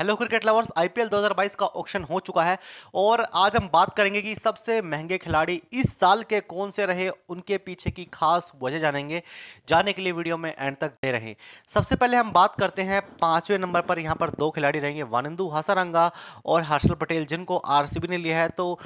hello cricket lovers IPL 2022 का auction हो चुका है और आज हम बात करेंगे कि सबसे महंगे खिलाड़ी इस साल के कौन से रहे उनके पीछे की खास वजह जानेंगे जाने के लिए वीडियो में एंड तक दे रहे सबसे पहले हम बात करते हैं पाँचवें नंबर पर यहाँ पर दो खिलाड़ी रहेंगे वानंदू हसारंगा और हर्षल पटेल जिनको आर ने लिया है तो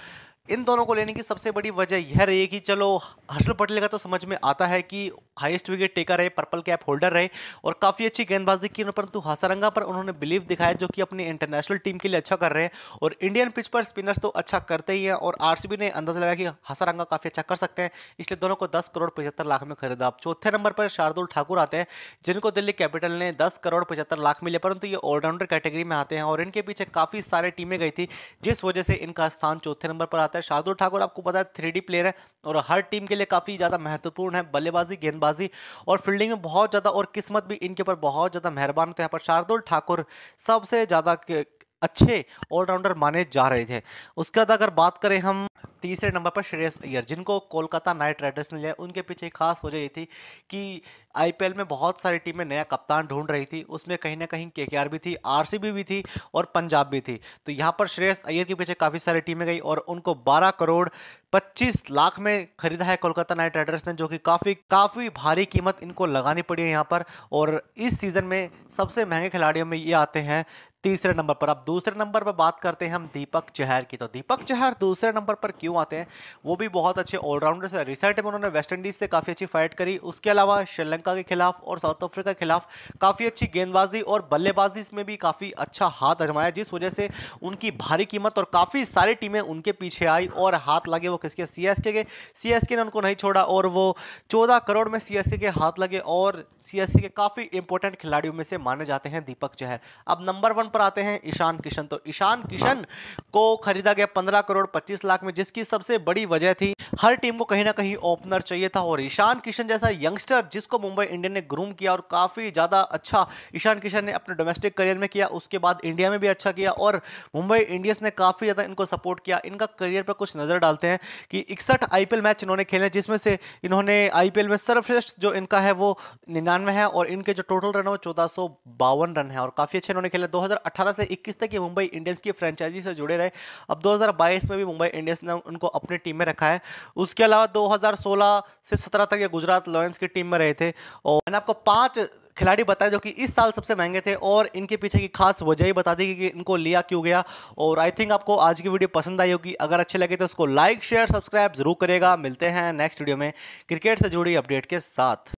इन दोनों को लेने की सबसे बड़ी वजह यह रही कि चलो हर्षल पटेल का तो समझ में आता है कि हाईएस्ट विकेट टेकर रहे पर्पल कैप होल्डर रहे और काफ़ी अच्छी गेंदबाजी की परंतु तो हसरंगा पर उन्होंने बिलीव दिखाया जो कि अपनी इंटरनेशनल टीम के लिए अच्छा कर रहे हैं और इंडियन पिच पर स्पिनर्स तो अच्छा करते ही हैं और आर ने अंदाजा लगाया कि हसरंगा काफ़ी अच्छा कर सकते हैं इसलिए दोनों को दस करोड़ पचहत्तर लाख में खरीदा आप चौथे नंबर पर शार्दुल ठाकुर आते हैं जिनको दिल्ली कैपिटल ने दस करोड़ पचहत्तर लाख मिले परंतु ये ऑलराउंडर कैटेगरी में आते हैं और इनके पीछे काफ़ी सारी टीमें गई थी जिस वजह से इनका स्थान चौथे नंबर पर आता है शार्दुल ठाकुर आपको पता है थ्री प्लेयर है और हर टीम के लिए काफ़ी ज़्यादा महत्वपूर्ण है बल्लेबाजी गेंदबाज गेंदबाजी और फील्डिंग में बहुत ज़्यादा और किस्मत भी इनके ऊपर बहुत ज़्यादा मेहरबान तो यहाँ पर शार्दुल ठाकुर सबसे ज़्यादा अच्छे ऑलराउंडर माने जा रहे थे उसके बाद अगर बात करें हम तीसरे नंबर पर श्रेयस अय्यर जिनको कोलकाता नाइट राइडर्स ने लिया उनके पीछे खास वजह ये थी कि आईपीएल में बहुत सारी टीमें नया कप्तान ढूंढ रही थी उसमें कहीं ना कहीं केकेआर भी थी आरसीबी भी थी और पंजाब भी थी तो यहाँ पर श्रेयस अय्यर के पीछे काफ़ी सारी टीमें गई और उनको बारह करोड़ पच्चीस लाख में खरीदा है कोलकाता नाइट राइडर्स ने जो कि काफ़ी काफ़ी भारी कीमत इनको लगानी पड़ी है यहाँ पर और इस सीज़न में सबसे महंगे खिलाड़ियों में ये आते हैं तीसरे नंबर पर अब दूसरे नंबर पर बात करते हैं हम दीपक चहर की तो दीपक चहर दूसरे नंबर पर क्यों आते हैं वो भी बहुत अच्छे ऑलराउंडर्स है रिसेंट में उन्होंने वेस्ट इंडीज़ से काफ़ी अच्छी फाइट करी उसके अलावा श्रीलंका के खिलाफ और साउथ अफ्रीका के खिलाफ काफ़ी अच्छी गेंदबाजी और बल्लेबाजी में भी काफ़ी अच्छा हाथ अजमाया जिस वजह से उनकी भारी कीमत और काफ़ी सारी टीमें उनके पीछे आई और हाथ लगे वो किसके सी एस के सी एस के ने उनको नहीं छोड़ा और वो चौदह करोड़ में सी एस के हाथ लगे और सी एस के काफ़ी इंपॉर्टेंट खिलाड़ियों में से माने जाते हैं दीपक चहर अब नंबर वन पर आते हैं ईशान किशन तो ईशान किशन को खरीदा गया पंद्रह करोड़ पच्चीस लाख में जिसकी सबसे बड़ी वजह थी हर टीम को कहीं ना कहीं ओपनर चाहिए था और ईशान किशन जैसा यंगस्टर जिसको मुंबई इंडियन ने ग्रूम किया और काफ़ी ज़्यादा अच्छा ईशान किशन ने अपने डोमेस्टिक करियर में किया उसके बाद इंडिया में भी अच्छा किया और मुंबई इंडियंस ने काफ़ी ज़्यादा इनको सपोर्ट किया इनका करियर पर कुछ नज़र डालते हैं कि इकसठ आईपीएल मैच इन्होंने खेले जिसमें से इन्होंने आईपीएल में सर्वश्रेष्ठ जो इनका है वो निन्यानवे है और इनके जो टोटल रन है वो चौदह रन है और काफ़ी अच्छे इन्होंने खेले दो 2018 से 21 तक ये मुंबई इंडियंस की फ्रेंचाइजी से जुड़े रहे अब 2022 में भी मुंबई इंडियंस ने उनको अपनी टीम में रखा है उसके अलावा 2016 से 17 तक ये गुजरात लॉयंस की टीम में रहे थे और मैंने आपको पाँच खिलाड़ी बताए जो कि इस साल सबसे महंगे थे और इनके पीछे की खास वजह ही बता दी कि इनको लिया क्यों गया और आई थिंक आपको आज की वीडियो पसंद आई होगी अगर अच्छे लगे तो उसको लाइक शेयर सब्सक्राइब जरूर करेगा मिलते हैं नेक्स्ट वीडियो में क्रिकेट से जुड़ी अपडेट के साथ